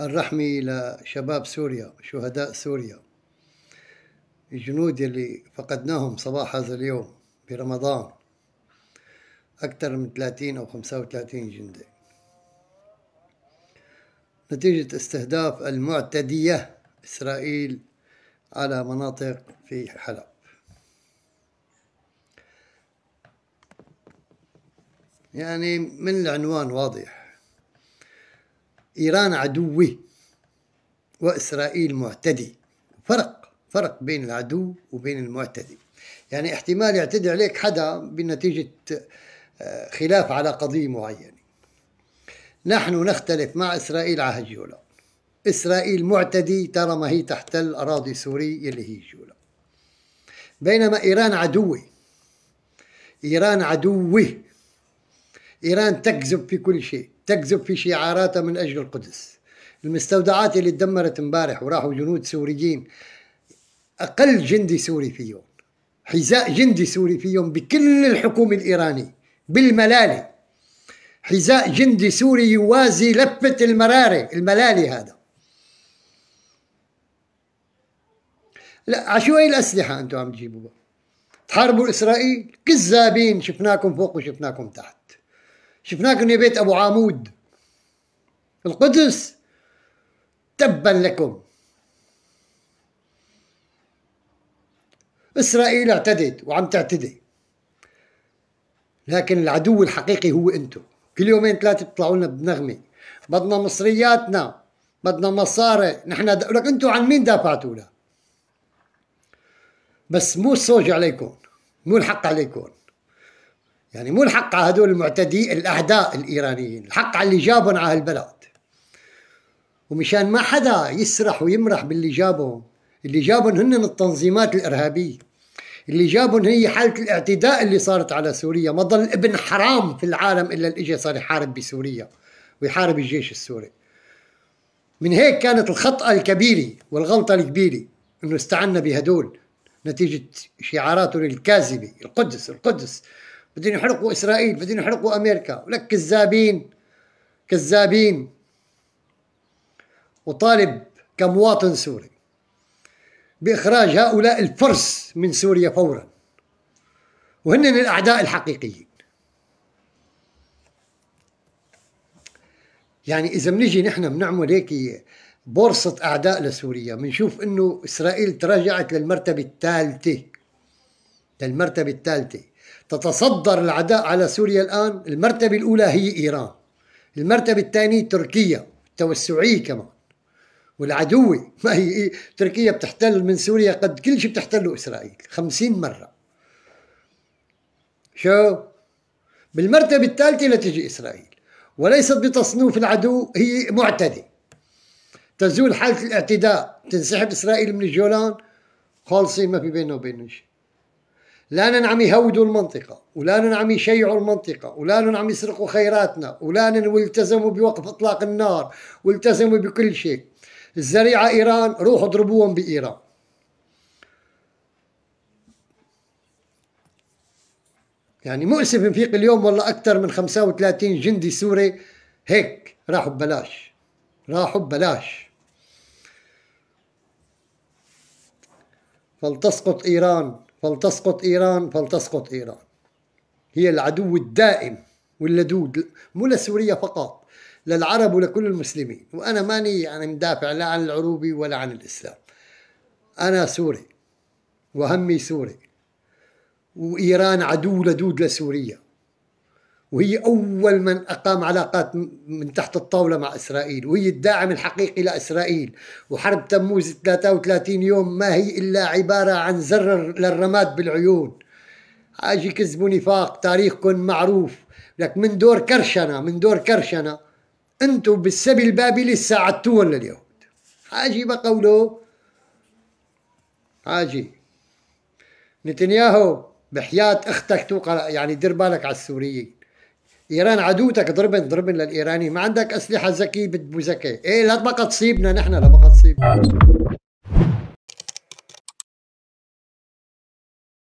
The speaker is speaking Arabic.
الرحمي لشباب سوريا شهداء سوريا الجنود اللي فقدناهم صباح هذا اليوم برمضان أكثر من 30 أو 35 جندي نتيجة استهداف المعتدية إسرائيل على مناطق في حلب يعني من العنوان واضح إيران عدوي وإسرائيل معتدي فرق فرق بين العدو وبين المعتدي يعني احتمال يعتدي عليك حدا بنتيجة آه، خلاف على قضية معينة نحن نختلف مع إسرائيل على هالجولة إسرائيل معتدي ترى ما هي تحتل أراضي سوري اللي هي الجولة بينما إيران عدوي إيران عدوي إيران تكذب في كل شيء تكذب في شعاراتها من أجل القدس المستودعات اللي تدمرت امبارح وراحوا جنود سوريين أقل جندي سوري فيهم حذاء جندي سوري فيهم بكل الحكومة الإيرانية بالملالي حذاء جندي سوري يوازي لفة المراري الملالي هذا لا عشو عشوائي الأسلحة أنتم عم تجيبوها تحاربوا إسرائيل كذابين شفناكم فوق وشفناكم تحت شفناكم يا بيت أبو عامود القدس تبا لكم إسرائيل اعتدت وعم تعتدي لكن العدو الحقيقي هو أنتم كل يومين ثلاثة بتطلعوا لنا بنغمة بدنا مصرياتنا بدنا مصاري نحن د... لك أنتم عن مين دافعتوا له بس مو الصوج عليكم مو الحق عليكم يعني مو الحق على هذول المعتدي الاعداء الايرانيين الحق على اللي جابهم على هالبلد ومشان ما حدا يسرح ويمرح باللي جابهم اللي جابهم هن التنظيمات الارهابيه اللي جابهم هي حاله الاعتداء اللي صارت على سوريا ما ضل ابن حرام في العالم الا اللي اجى صار يحارب بسوريا ويحارب الجيش السوري من هيك كانت الخطأة الكبيرة والغلطة الكبيرة انه استعنا بهدول نتيجة شعاراتهم الكاذبة القدس القدس بدهم يحرقوا اسرائيل بدهم يحرقوا امريكا ولك كذابين كذابين وطالب كمواطن سوري باخراج هؤلاء الفرس من سوريا فورا وهن الاعداء الحقيقيين يعني اذا بنجي نحن بنعمل هيك بورصة أعداء لسوريا بنشوف أنه إسرائيل تراجعت للمرتبة الثالثة للمرتبة الثالثة تتصدر العداء على سوريا الآن المرتبة الأولى هي إيران المرتبة الثانية تركيا التوسعية كمان والعدوة ما هي إيه، تركيا بتحتل من سوريا قد كل شيء بتحتله إسرائيل خمسين مرة شو بالمرتبة الثالثة لتجي إسرائيل وليست بتصنيف العدو هي معتدي تزول حالة الاعتداء تنسحب إسرائيل من الجولان خالصين ما في بينه وبينه شيء لا عم يهودوا المنطقة ولا عم يشيعوا المنطقة ولا عم يسرقوا خيراتنا ولا والتزموا بوقف إطلاق النار والتزموا بكل شيء الزريعة إيران روحوا ضربوهم بإيران يعني مؤسف نفيق اليوم والله أكثر من 35 جندي سوري هيك راحوا ببلاش راحوا ببلاش فلتسقط إيران فلتسقط إيران فلتسقط إيران هي العدو الدائم واللدود مو لسوريا فقط للعرب ولكل المسلمين وأنا ماني يعني مدافع لا عن العروبي ولا عن الإسلام أنا سوري وهمي سوري وإيران عدو لدود لسوريا وهي أول من أقام علاقات من تحت الطاولة مع إسرائيل وهي الداعم الحقيقي لإسرائيل وحرب تموز 33 يوم ما هي إلا عبارة عن زر للرماد بالعيون اجي كذب ونفاق تاريخكم معروف لك من دور كرشنا من دور كرشنا انتم بالسبي البابلي ساعدتوهم لليهود حاجي بقوله حاجي نتنياهو بحياة اختك توقع يعني دير بالك على السورية ايران عدوتك ضربن ضربن للايراني ما عندك اسلحه ذكيه بتبو ذكي ايه لا بقى تصيبنا نحن لا بقى تصيبنا